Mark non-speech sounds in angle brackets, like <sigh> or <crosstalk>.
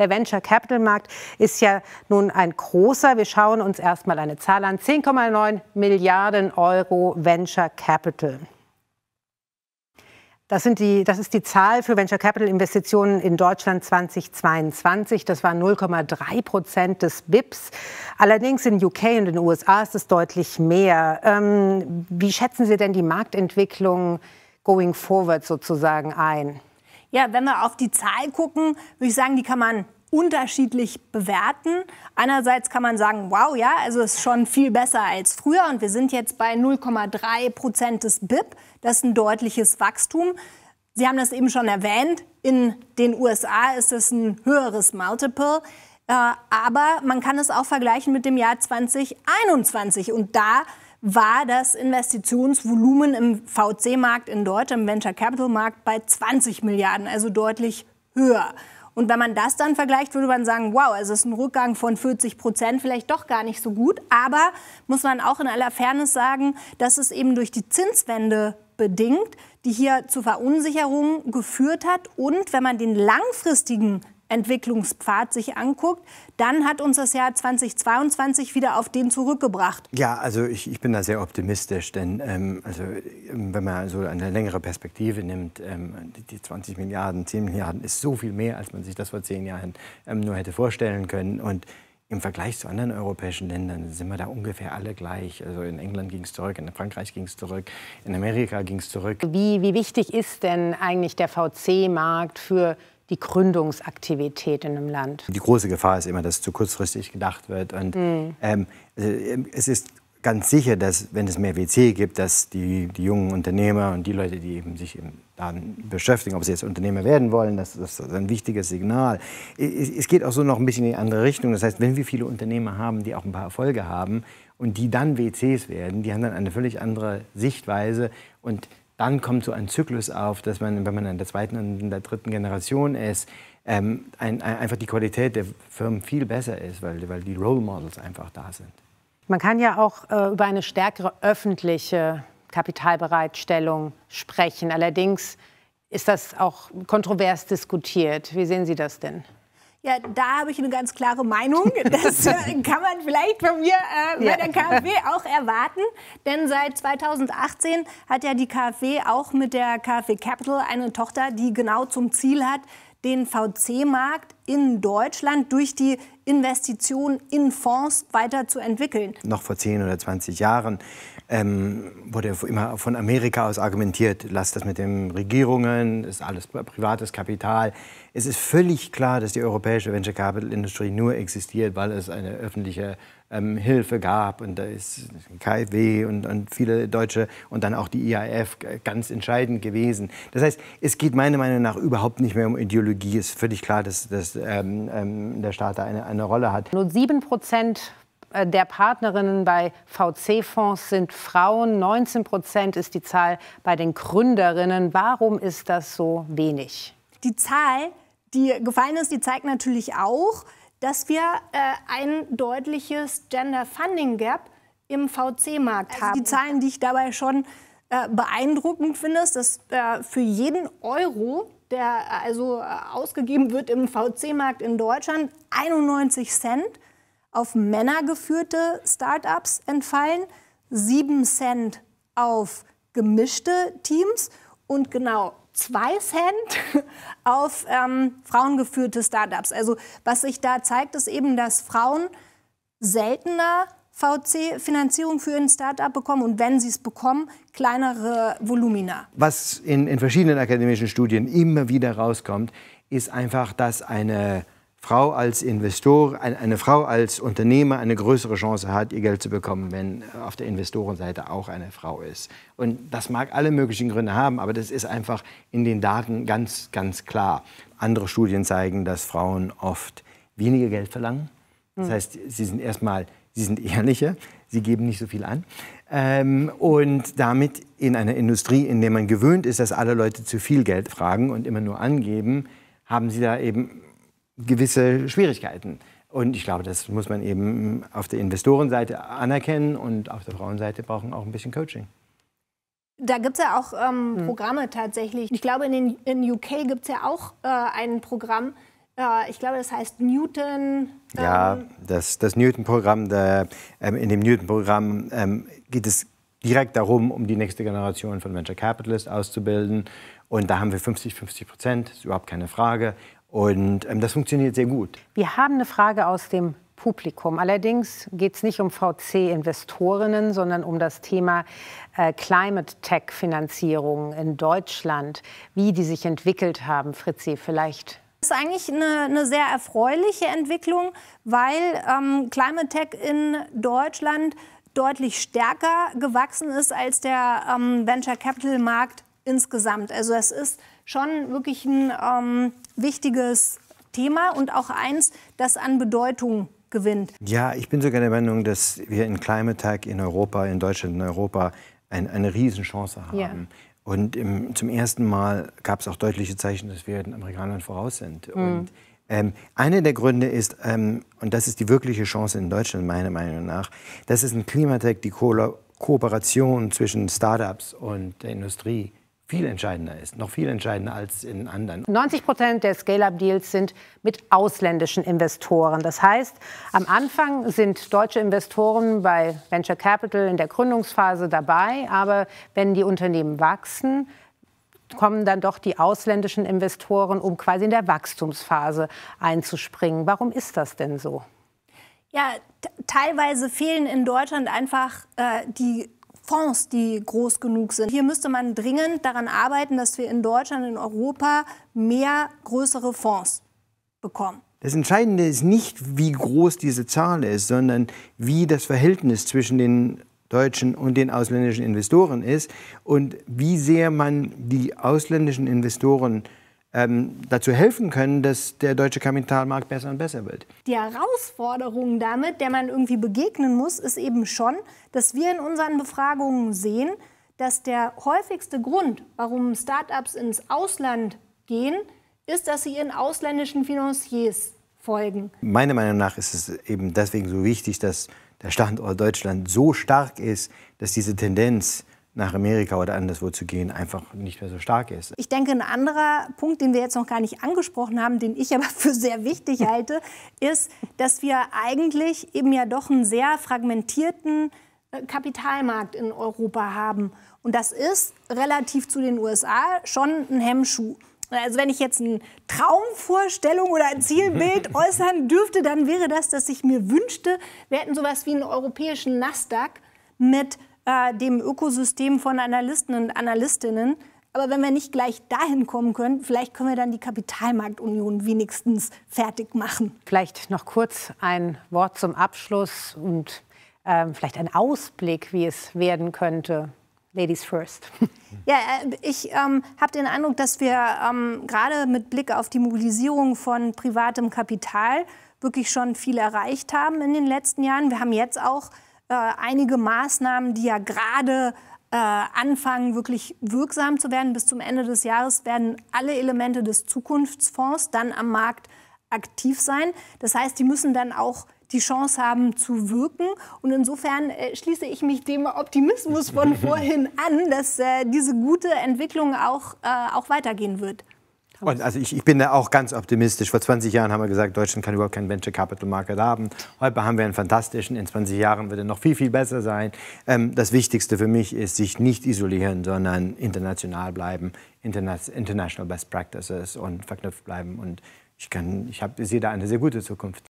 Der Venture Capital Markt ist ja nun ein großer. Wir schauen uns erstmal eine Zahl an. 10,9 Milliarden Euro Venture Capital. Das, sind die, das ist die Zahl für Venture Capital Investitionen in Deutschland 2022. Das waren 0,3 Prozent des BIPs. Allerdings in UK und in den USA ist es deutlich mehr. Ähm, wie schätzen Sie denn die Marktentwicklung going forward sozusagen ein? Ja, wenn wir auf die Zahl gucken, würde ich sagen, die kann man unterschiedlich bewerten. Einerseits kann man sagen, wow, ja, also ist schon viel besser als früher und wir sind jetzt bei 0,3 Prozent des BIP. Das ist ein deutliches Wachstum. Sie haben das eben schon erwähnt, in den USA ist es ein höheres Multiple. Äh, aber man kann es auch vergleichen mit dem Jahr 2021 und da war das Investitionsvolumen im VC-Markt in Deutschland, im Venture Capital-Markt, bei 20 Milliarden, also deutlich höher. Und wenn man das dann vergleicht, würde man sagen, wow, also es ist ein Rückgang von 40 Prozent, vielleicht doch gar nicht so gut. Aber muss man auch in aller Fairness sagen, dass es eben durch die Zinswende bedingt, die hier zu Verunsicherungen geführt hat. Und wenn man den langfristigen Entwicklungspfad sich anguckt, dann hat uns das Jahr 2022 wieder auf den zurückgebracht. Ja, also ich, ich bin da sehr optimistisch, denn ähm, also, ähm, wenn man so eine längere Perspektive nimmt, ähm, die 20 Milliarden, 10 Milliarden ist so viel mehr, als man sich das vor zehn Jahren ähm, nur hätte vorstellen können. Und im Vergleich zu anderen europäischen Ländern sind wir da ungefähr alle gleich. Also in England ging es zurück, in Frankreich ging es zurück, in Amerika ging es zurück. Wie, wie wichtig ist denn eigentlich der VC-Markt für die Gründungsaktivität in einem Land. Die große Gefahr ist immer, dass zu kurzfristig gedacht wird. Und mhm. ähm, äh, es ist ganz sicher, dass wenn es mehr WC gibt, dass die, die jungen Unternehmer und die Leute, die eben sich eben dann beschäftigen, ob sie jetzt Unternehmer werden wollen, das, das ist ein wichtiges Signal. Es, es, geht auch so noch ein bisschen in die andere Richtung. Das heißt, wenn wir viele Unternehmer haben, die auch ein paar Erfolge haben und die dann WCs werden, die haben dann eine völlig andere Sichtweise und dann kommt so ein Zyklus auf, dass man, wenn man in der zweiten und in der dritten Generation ist, ähm, ein, ein, einfach die Qualität der Firmen viel besser ist, weil, weil die Role Models einfach da sind. Man kann ja auch äh, über eine stärkere öffentliche Kapitalbereitstellung sprechen. Allerdings ist das auch kontrovers diskutiert. Wie sehen Sie das denn? Ja, da habe ich eine ganz klare Meinung. <laughs> Das äh, kann man vielleicht von mir äh, bei der KfW auch erwarten. Denn seit 2018 hat ja die KfW auch mit der KfW Capital eine Tochter, die genau zum Ziel hat, den VC-Markt in Deutschland durch die Investition in Fonds weiterzuentwickeln. Noch vor 10 oder 20 Jahren ähm, wurde immer von Amerika aus argumentiert, lasst das mit den Regierungen, ist alles privates Kapital. Es ist völlig klar, dass die europäische Venture Capital Industrie nur existiert, weil es eine öffentliche ähm, Hilfe gab. Und da ist KfW und, und viele Deutsche und dann auch die IAF ganz entscheidend gewesen. Das heißt, es geht meiner Meinung nach überhaupt nicht mehr um Ideologie. Es ist völlig klar, dass, dass ähm, ähm, der Staat da eine, eine Rolle hat. Nur 7 Prozent äh, der Partnerinnen bei VC-Fonds sind Frauen. 19 Prozent ist die Zahl bei den Gründerinnen. Warum ist das so wenig? Die Zahl, die gefallen ist, die zeigt natürlich auch, dass wir äh, ein deutliches Gender Funding Gap im VC-Markt also haben. Die Zahlen, die ich dabei schon äh, beeindruckend finde, ist, dass äh, für jeden Euro, der äh, also äh, ausgegeben wird im VC-Markt in Deutschland, 91 Cent auf männergeführte Startups entfallen, 7 Cent auf gemischte Teams und genau 2 Cent <laughs> auf ähm, frauengeführte Startups. Also was sich da zeigt, ist eben, dass Frauen seltener VC-Finanzierung für ein Startup bekommen und wenn sie es bekommen, kleinere Volumina. Was in, in verschiedenen akademischen Studien immer wieder rauskommt, ist einfach, dass eine Frau als Investor, eine Frau als Unternehmer eine größere Chance hat, ihr Geld zu bekommen, wenn äh, auf der Investorenseite auch eine Frau ist. Und das mag alle möglichen Gründe haben, aber das ist einfach in den Daten ganz, ganz klar. Andere Studien zeigen, dass Frauen oft weniger Geld verlangen. Das hm. heißt, sie sind erstmal, sie sind <laughs> ehrlicher, sie geben nicht so viel an. Ähm, und damit in einer Industrie, in der man gewöhnt ist, dass alle Leute zu viel Geld fragen und immer nur angeben, haben sie da eben gewisse Schwierigkeiten. Und ich glaube, das muss man eben auf der Investorenseite anerkennen und auf der Frauenseite brauchen auch ein bisschen Coaching. Da gibt es ja auch ähm, mhm. Programme tatsächlich. Ich glaube, in den in UK gibt es ja auch äh, ein Programm, äh, ich glaube, das heißt Newton. Ähm ja, das, das Newton-Programm, ähm, in dem Newton-Programm ähm, geht es direkt darum, um die nächste Generation von Venture Capitalists auszubilden. Und da haben wir 50, 50 Prozent, ist überhaupt keine Frage. Und ähm, das funktioniert sehr gut. Wir haben eine Frage aus dem Publikum. Allerdings geht es nicht um VC-Investorinnen, sondern um das Thema äh, Climate Tech-Finanzierung in Deutschland, wie die sich entwickelt haben. Fritzi, vielleicht das ist eigentlich eine, eine, sehr erfreuliche Entwicklung, weil ähm, Climate Tech in Deutschland deutlich stärker gewachsen ist als der ähm, Venture Capital Markt insgesamt. Also es ist schon wirklich ein ähm, wichtiges Thema und auch eins, das an Bedeutung gewinnt. Ja, ich bin sogar der Meinung, dass wir in Climate Tag in Europa, in Deutschland, in Europa ein, eine Riesenchance haben. Yeah. Und im, zum ersten Mal gab es auch deutliche Zeichen, dass wir den Amerikanern voraus sind. Mm. Und ähm, einer der Gründe ist, ähm, und das ist die wirkliche Chance in Deutschland meiner Meinung nach, das ist ein Klimatech, die Ko Kooperation zwischen Startups und der Industrie viel entscheidender ist, noch viel entscheidender als in anderen. 90 Prozent der Scale-Up-Deals sind mit ausländischen Investoren. Das heißt, am Anfang sind deutsche Investoren bei Venture Capital in der Gründungsphase dabei, aber wenn die Unternehmen wachsen, kommen dann doch die ausländischen Investoren, um quasi in der Wachstumsphase einzuspringen. Warum ist das denn so? Ja, teilweise fehlen in Deutschland einfach äh, die Fonds, die groß genug sind. Hier müsste man dringend daran arbeiten, dass wir in Deutschland, in Europa mehr größere Fonds bekommen. Das Entscheidende ist nicht, wie groß diese Zahl ist, sondern wie das Verhältnis zwischen den deutschen und den ausländischen Investoren ist und wie sehr man die ausländischen Investoren ähm, dazu helfen können, dass der deutsche Kapitalmarkt besser und besser wird. Die Herausforderung damit, der man irgendwie begegnen muss, ist eben schon, dass wir in unseren Befragungen sehen, dass der häufigste Grund, warum Startups ins Ausland gehen, ist, dass sie ihren ausländischen Financiers folgen. Meiner Meinung nach ist es eben deswegen so wichtig, dass der Standort Deutschland so stark ist, dass diese Tendenz nach Amerika oder anderswo zu gehen, einfach nicht mehr so stark ist. Ich denke, ein anderer Punkt, den wir jetzt noch gar nicht angesprochen haben, den ich aber <laughs> für sehr wichtig <laughs> halte, ist, dass wir eigentlich eben ja doch einen sehr fragmentierten äh, Kapitalmarkt in Europa haben. Und das ist relativ zu den USA schon ein Hemmschuh. Also wenn ich jetzt eine Traumvorstellung oder ein Zielbild <laughs> äußern dürfte, dann wäre das, dass ich mir wünschte, wir hätten sowas wie einen europäischen Nasdaq mit äh, dem Ökosystem von Analysten und Analystinnen. Aber wenn wir nicht gleich dahin kommen können, vielleicht können wir dann die Kapitalmarktunion wenigstens fertig machen. Vielleicht noch kurz ein Wort zum Abschluss und äh, vielleicht ein Ausblick, wie es werden könnte. Ladies first. <laughs> Ja, äh, ich ähm, habe den Eindruck, dass wir ähm, gerade mit Blick auf die Mobilisierung von privatem Kapital wirklich schon viel erreicht haben in den letzten Jahren. Wir haben jetzt auch äh, einige Maßnahmen, die ja gerade äh, anfangen, wirklich wirksam zu werden. Bis zum Ende des Jahres werden alle Elemente des Zukunftsfonds dann am Markt aktiv sein. Das heißt, die müssen dann auch die Chance haben zu wirken. Und insofern äh, schließe ich mich dem Optimismus von <laughs> vorhin an, dass äh, diese gute Entwicklung auch, äh, auch weitergehen wird. Und also ich, ich bin da auch ganz optimistisch. Vor 20 Jahren haben wir gesagt, Deutschland kann überhaupt keinen Venture Capital Market haben. Heute haben wir einen fantastischen. In 20 Jahren wird er noch viel, viel besser sein. Ähm, das Wichtigste für mich ist, sich nicht isolieren, sondern international bleiben, Interna international best practices und verknüpft bleiben. Und ich, kann, ich, hab, ich sehe da eine sehr gute Zukunft.